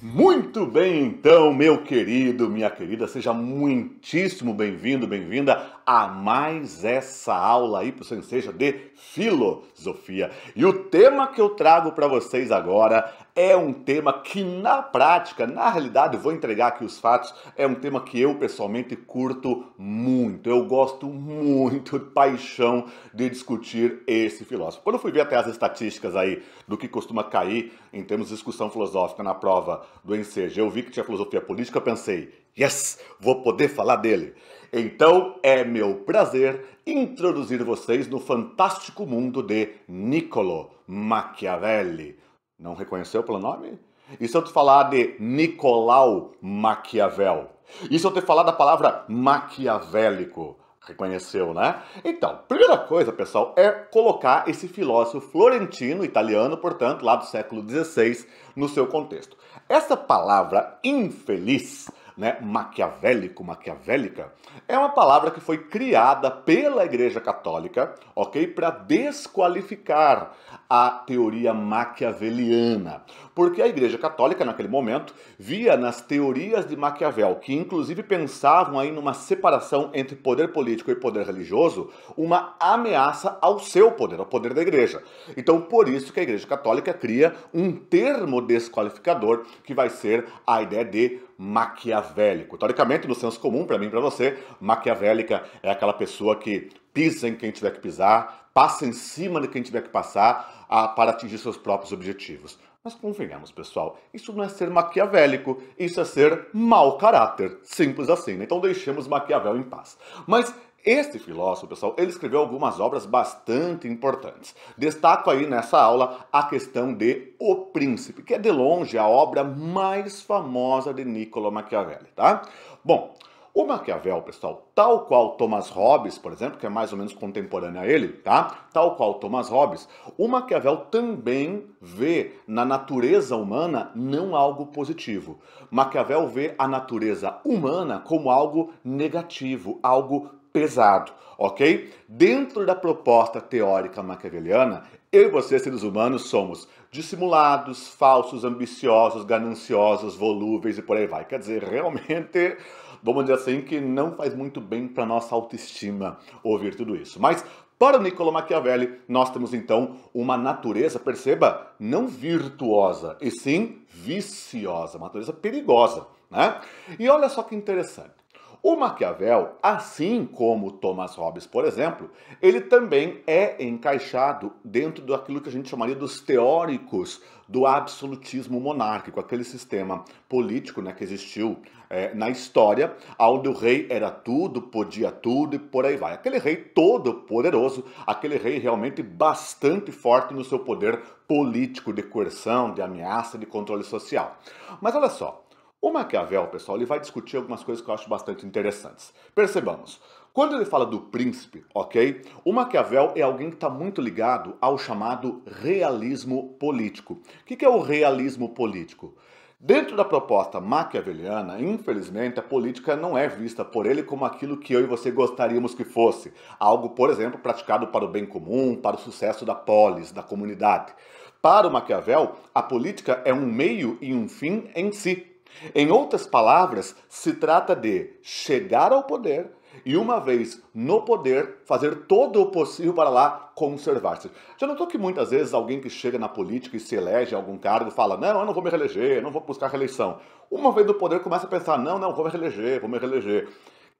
Muito bem, então, meu querido, minha querida, seja muitíssimo bem-vindo, bem-vinda a mais essa aula aí para o Senseja de Filosofia. E o tema que eu trago para vocês agora é um tema que na prática, na realidade, vou entregar aqui os fatos, é um tema que eu pessoalmente curto muito. Eu gosto muito de paixão de discutir esse filósofo. Quando eu fui ver até as estatísticas aí do que costuma cair em termos de discussão filosófica na prova do ensejo, eu vi que tinha filosofia política, eu pensei, yes, vou poder falar dele. Então é meu prazer introduzir vocês no fantástico mundo de Niccolo Machiavelli não reconheceu pelo nome? E se eu te falar de Nicolau Maquiavel? E se eu te falar da palavra maquiavélico? Reconheceu, né? Então, primeira coisa, pessoal, é colocar esse filósofo florentino, italiano, portanto, lá do século XVI, no seu contexto. Essa palavra infeliz né, maquiavélico, maquiavélica, é uma palavra que foi criada pela Igreja Católica, ok, para desqualificar a teoria maquiaveliana porque a Igreja Católica, naquele momento, via nas teorias de Maquiavel, que inclusive pensavam aí numa separação entre poder político e poder religioso, uma ameaça ao seu poder, ao poder da Igreja. Então, por isso que a Igreja Católica cria um termo desqualificador que vai ser a ideia de maquiavélico. Teoricamente, no senso comum, para mim e para você, maquiavélica é aquela pessoa que pisa em quem tiver que pisar, passa em cima de quem tiver que passar a, para atingir seus próprios objetivos. Mas convenhamos, pessoal, isso não é ser maquiavélico, isso é ser mau caráter. Simples assim, né? Então deixemos Maquiavel em paz. Mas este filósofo, pessoal, ele escreveu algumas obras bastante importantes. Destaco aí nessa aula a questão de O Príncipe, que é de longe a obra mais famosa de Niccolo Machiavelli, tá? Bom, o Maquiavel, pessoal, tal qual Thomas Hobbes, por exemplo, que é mais ou menos contemporâneo a ele, tá? Tal qual Thomas Hobbes, o Maquiavel também vê na natureza humana não algo positivo. Maquiavel vê a natureza humana como algo negativo, algo pesado, ok? Dentro da proposta teórica maquiaveliana, eu e você, seres humanos, somos dissimulados, falsos, ambiciosos, gananciosos, volúveis e por aí vai. Quer dizer, realmente vamos dizer assim, que não faz muito bem para nossa autoestima ouvir tudo isso. Mas para Niccolo Machiavelli, nós temos então uma natureza, perceba, não virtuosa, e sim viciosa, uma natureza perigosa. Né? E olha só que interessante. O Maquiavel, assim como Thomas Hobbes, por exemplo, ele também é encaixado dentro daquilo que a gente chamaria dos teóricos do absolutismo monárquico, aquele sistema político né, que existiu é, na história, onde o rei era tudo, podia tudo e por aí vai. Aquele rei todo poderoso, aquele rei realmente bastante forte no seu poder político, de coerção, de ameaça, de controle social. Mas olha só, o Maquiavel, pessoal, ele vai discutir algumas coisas que eu acho bastante interessantes. Percebamos. Quando ele fala do príncipe, ok? O Maquiavel é alguém que está muito ligado ao chamado realismo político. O que, que é o realismo político? Dentro da proposta maquiaveliana, infelizmente, a política não é vista por ele como aquilo que eu e você gostaríamos que fosse. Algo, por exemplo, praticado para o bem comum, para o sucesso da polis, da comunidade. Para o Maquiavel, a política é um meio e um fim em si. Em outras palavras, se trata de chegar ao poder e, uma vez no poder, fazer todo o possível para lá conservar-se. Já notou que muitas vezes alguém que chega na política e se elege a algum cargo fala: Não, eu não vou me reeleger, não vou buscar reeleição. Uma vez no poder, começa a pensar: Não, não, vou me reeleger, vou me reeleger.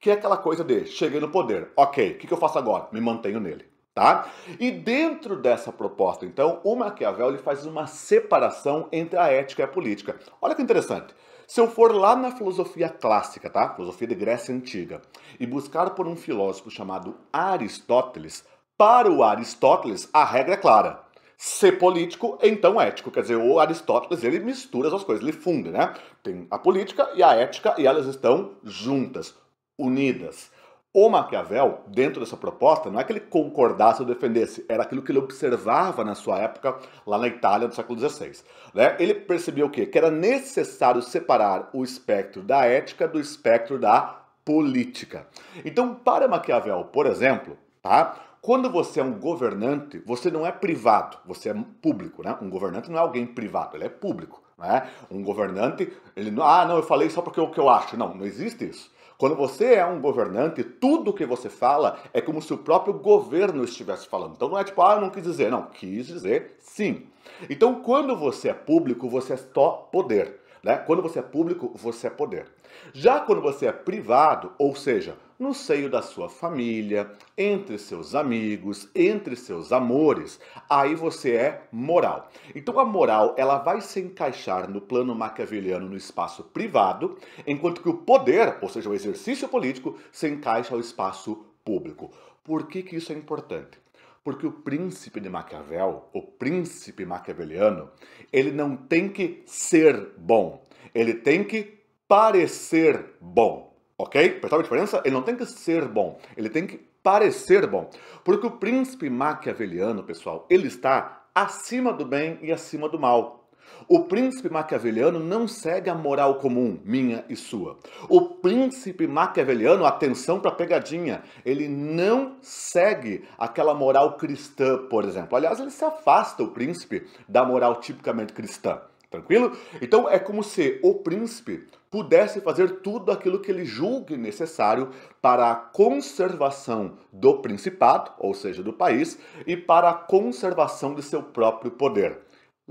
Que é aquela coisa de cheguei no poder, ok, o que, que eu faço agora? Me mantenho nele. Tá? E dentro dessa proposta, então, o Maquiavel ele faz uma separação entre a ética e a política. Olha que interessante. Se eu for lá na filosofia clássica, tá? Filosofia da Grécia Antiga, e buscar por um filósofo chamado Aristóteles, para o Aristóteles a regra é clara. Ser político, então ético. Quer dizer, o Aristóteles ele mistura as coisas, ele funde, né? Tem a política e a ética e elas estão juntas, unidas. O Maquiavel, dentro dessa proposta, não é que ele concordasse ou defendesse, era aquilo que ele observava na sua época, lá na Itália do século XVI. Né? Ele percebia o quê? Que era necessário separar o espectro da ética do espectro da política. Então, para Maquiavel, por exemplo, tá? Quando você é um governante, você não é privado, você é público, né? Um governante não é alguém privado, ele é público, né? Um governante, ele não, ah, não, eu falei só porque é o que eu acho. Não, não existe isso. Quando você é um governante, tudo que você fala é como se o próprio governo estivesse falando. Então não é tipo, ah, não quis dizer. Não, quis dizer sim. Então quando você é público, você é só poder. Né? Quando você é público, você é poder. Já quando você é privado, ou seja, no seio da sua família, entre seus amigos, entre seus amores, aí você é moral. Então a moral, ela vai se encaixar no plano maquiaveliano no espaço privado, enquanto que o poder, ou seja, o exercício político, se encaixa ao espaço público. Por que, que isso é importante? Porque o príncipe de Maquiavel, o príncipe maquiaveliano, ele não tem que ser bom, ele tem que parecer bom, ok? Percebe a diferença? Ele não tem que ser bom, ele tem que parecer bom. Porque o príncipe maquiaveliano, pessoal, ele está acima do bem e acima do mal. O príncipe maquiaveliano não segue a moral comum, minha e sua. O príncipe maquiaveliano, atenção para a pegadinha, ele não segue aquela moral cristã, por exemplo. Aliás, ele se afasta, o príncipe, da moral tipicamente cristã. Tranquilo? Então é como se o príncipe pudesse fazer tudo aquilo que ele julgue necessário para a conservação do principado, ou seja, do país, e para a conservação de seu próprio poder.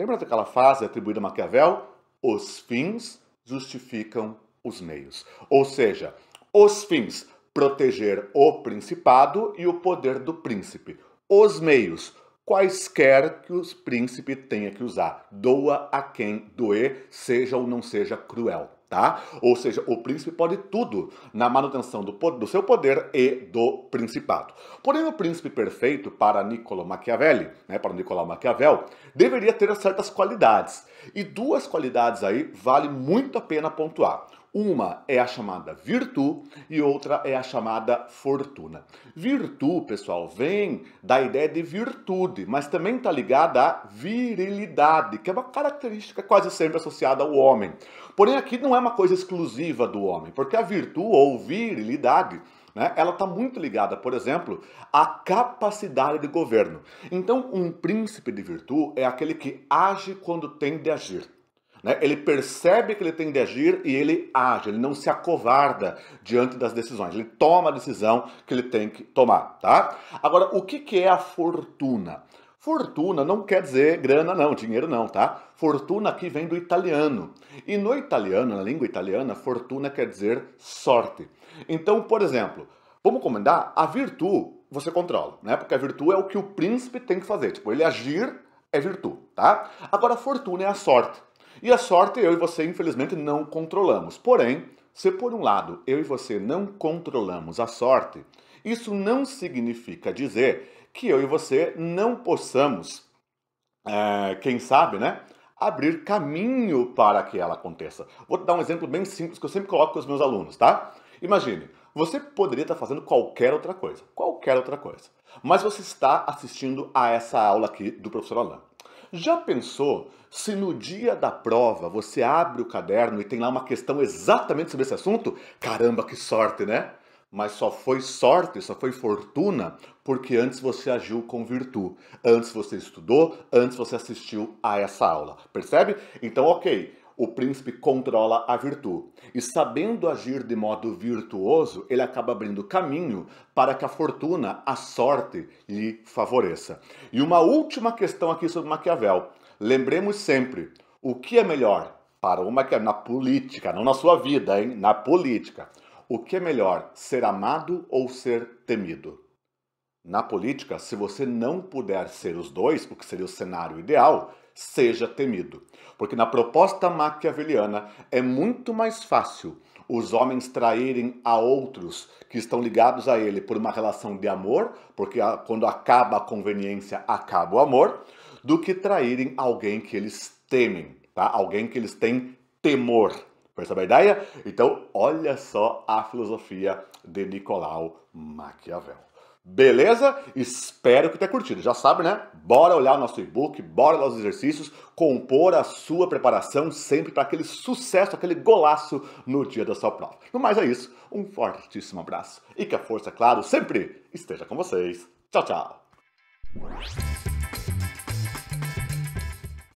Lembra daquela frase atribuída a Maquiavel? Os fins justificam os meios. Ou seja, os fins proteger o principado e o poder do príncipe. Os meios, quaisquer que o príncipe tenha que usar, doa a quem doer, seja ou não seja cruel tá? Ou seja, o príncipe pode tudo na manutenção do, do, seu poder e do principado. Porém, o príncipe perfeito para Niccolo Machiavelli, né, para Nicolau Maquiavel, deveria ter certas qualidades. E duas qualidades aí vale muito a pena pontuar. Uma é a chamada virtude e outra é a chamada fortuna. Virtude, pessoal, vem da ideia de virtude, mas também está ligada à virilidade, que é uma característica quase sempre associada ao homem. Porém, aqui não é uma coisa exclusiva do homem, porque a virtude ou virilidade né? ela está muito ligada, por exemplo, à capacidade de governo. Então, um príncipe de virtude é aquele que age quando tem de agir. Né? Ele percebe que ele tem de agir e ele age, ele não se acovarda diante das decisões, ele toma a decisão que ele tem que tomar. Tá? Agora, o que, que é a fortuna? Fortuna não quer dizer grana, não, dinheiro não, tá? Fortuna aqui vem do italiano. E no italiano, na língua italiana, fortuna quer dizer sorte. Então, por exemplo, vamos comandar a virtude você controla, né? Porque a virtude é o que o príncipe tem que fazer. Tipo, ele agir é virtude, tá? Agora, fortuna é a sorte. E a sorte, eu e você, infelizmente, não controlamos. Porém, se por um lado eu e você não controlamos a sorte, isso não significa dizer que eu e você não possamos, é, quem sabe, né? Abrir caminho para que ela aconteça. Vou dar um exemplo bem simples que eu sempre coloco com os meus alunos, tá? Imagine, você poderia estar fazendo qualquer outra coisa, qualquer outra coisa, mas você está assistindo a essa aula aqui do professor Alain. Já pensou se no dia da prova você abre o caderno e tem lá uma questão exatamente sobre esse assunto? Caramba, que sorte, né? Mas só foi sorte, só foi fortuna, porque antes você agiu com virtude, antes você estudou, antes você assistiu a essa aula. Percebe? Então, ok o príncipe controla a virtude. E sabendo agir de modo virtuoso, ele acaba abrindo caminho para que a fortuna, a sorte, lhe favoreça. E uma última questão aqui sobre Maquiavel. Lembremos sempre: o que é melhor para o Maquiavel na política, não na sua vida, hein? Na política. O que é melhor, ser amado ou ser temido? Na política, se você não puder ser os dois, porque seria o cenário ideal, seja temido. Porque na proposta maquiaveliana é muito mais fácil os homens traírem a outros que estão ligados a ele por uma relação de amor, porque quando acaba a conveniência, acaba o amor, do que traírem alguém que eles temem, tá? Alguém que eles têm temor. Percebe a ideia? Então, olha só a filosofia de Nicolau Maquiavel. Beleza? Espero que tenha curtido. Já sabe, né? Bora olhar o nosso e-book, bora olhar os exercícios, compor a sua preparação sempre para aquele sucesso, aquele golaço no dia da sua prova. No mais é isso, um fortíssimo abraço e que a força, claro, sempre esteja com vocês. Tchau, tchau!